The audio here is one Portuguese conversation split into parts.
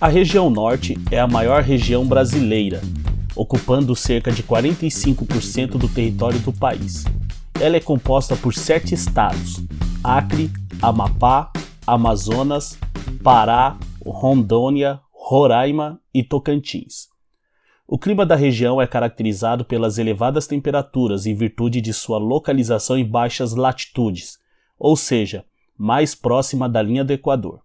A região norte é a maior região brasileira, ocupando cerca de 45% do território do país. Ela é composta por sete estados: Acre, Amapá, Amazonas, Pará, Rondônia, Roraima e Tocantins. O clima da região é caracterizado pelas elevadas temperaturas em virtude de sua localização em baixas latitudes, ou seja, mais próxima da linha do Equador.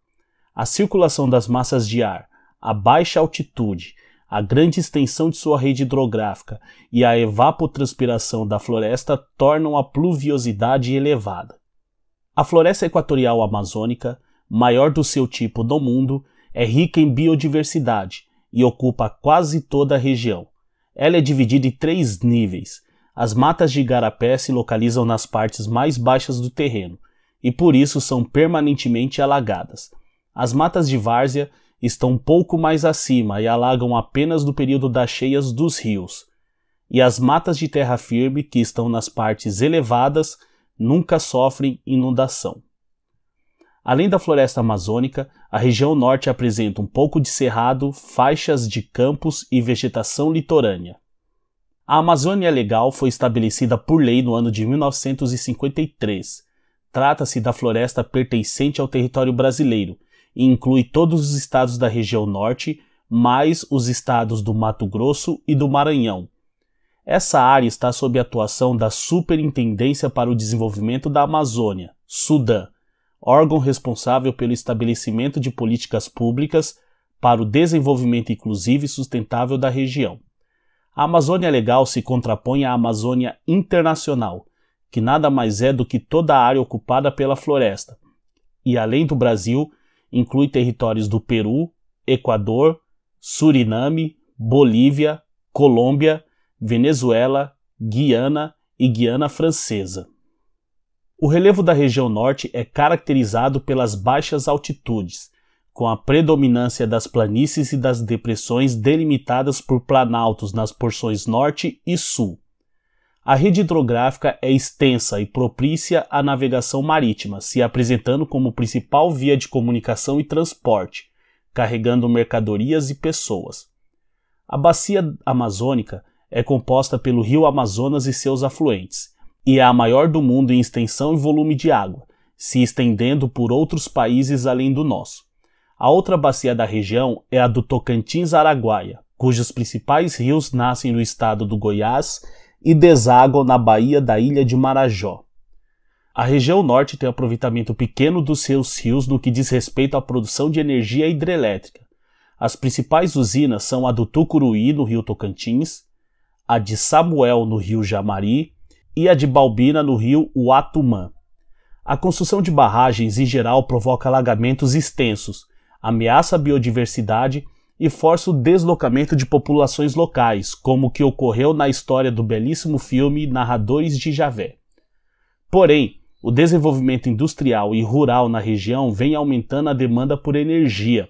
A circulação das massas de ar, a baixa altitude, a grande extensão de sua rede hidrográfica e a evapotranspiração da floresta tornam a pluviosidade elevada. A floresta equatorial amazônica, maior do seu tipo do mundo, é rica em biodiversidade e ocupa quase toda a região. Ela é dividida em três níveis. As matas de igarapé se localizam nas partes mais baixas do terreno e por isso são permanentemente alagadas. As matas de várzea estão pouco mais acima e alagam apenas no período das cheias dos rios. E as matas de terra firme, que estão nas partes elevadas, nunca sofrem inundação. Além da floresta amazônica, a região norte apresenta um pouco de cerrado, faixas de campos e vegetação litorânea. A Amazônia Legal foi estabelecida por lei no ano de 1953. Trata-se da floresta pertencente ao território brasileiro e inclui todos os estados da região norte, mais os estados do Mato Grosso e do Maranhão. Essa área está sob a atuação da Superintendência para o Desenvolvimento da Amazônia, SUDAM, órgão responsável pelo estabelecimento de políticas públicas para o desenvolvimento inclusivo e sustentável da região. A Amazônia Legal se contrapõe à Amazônia Internacional, que nada mais é do que toda a área ocupada pela floresta. E além do Brasil, inclui territórios do Peru, Equador, Suriname, Bolívia, Colômbia, Venezuela, Guiana e Guiana Francesa. O relevo da região norte é caracterizado pelas baixas altitudes, com a predominância das planícies e das depressões delimitadas por planaltos nas porções norte e sul. A rede hidrográfica é extensa e propícia à navegação marítima, se apresentando como principal via de comunicação e transporte, carregando mercadorias e pessoas. A bacia amazônica é composta pelo rio Amazonas e seus afluentes, e é a maior do mundo em extensão e volume de água, se estendendo por outros países além do nosso. A outra bacia da região é a do Tocantins-Araguaia, cujos principais rios nascem no estado do Goiás e deságua na baía da ilha de Marajó. A região norte tem aproveitamento pequeno dos seus rios no que diz respeito à produção de energia hidrelétrica. As principais usinas são a do Tucuruí, no rio Tocantins, a de Samuel, no rio Jamari, e a de Balbina, no rio Uatumã. A construção de barragens, em geral, provoca alagamentos extensos, ameaça a biodiversidade e força o deslocamento de populações locais, como o que ocorreu na história do belíssimo filme Narradores de Javé. Porém, o desenvolvimento industrial e rural na região vem aumentando a demanda por energia,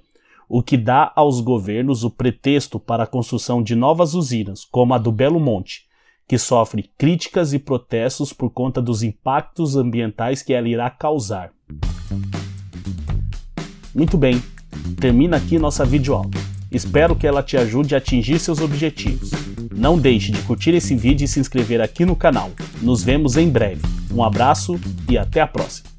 o que dá aos governos o pretexto para a construção de novas usinas, como a do Belo Monte, que sofre críticas e protestos por conta dos impactos ambientais que ela irá causar. Muito bem, termina aqui nossa videoaula. Espero que ela te ajude a atingir seus objetivos. Não deixe de curtir esse vídeo e se inscrever aqui no canal. Nos vemos em breve. Um abraço e até a próxima.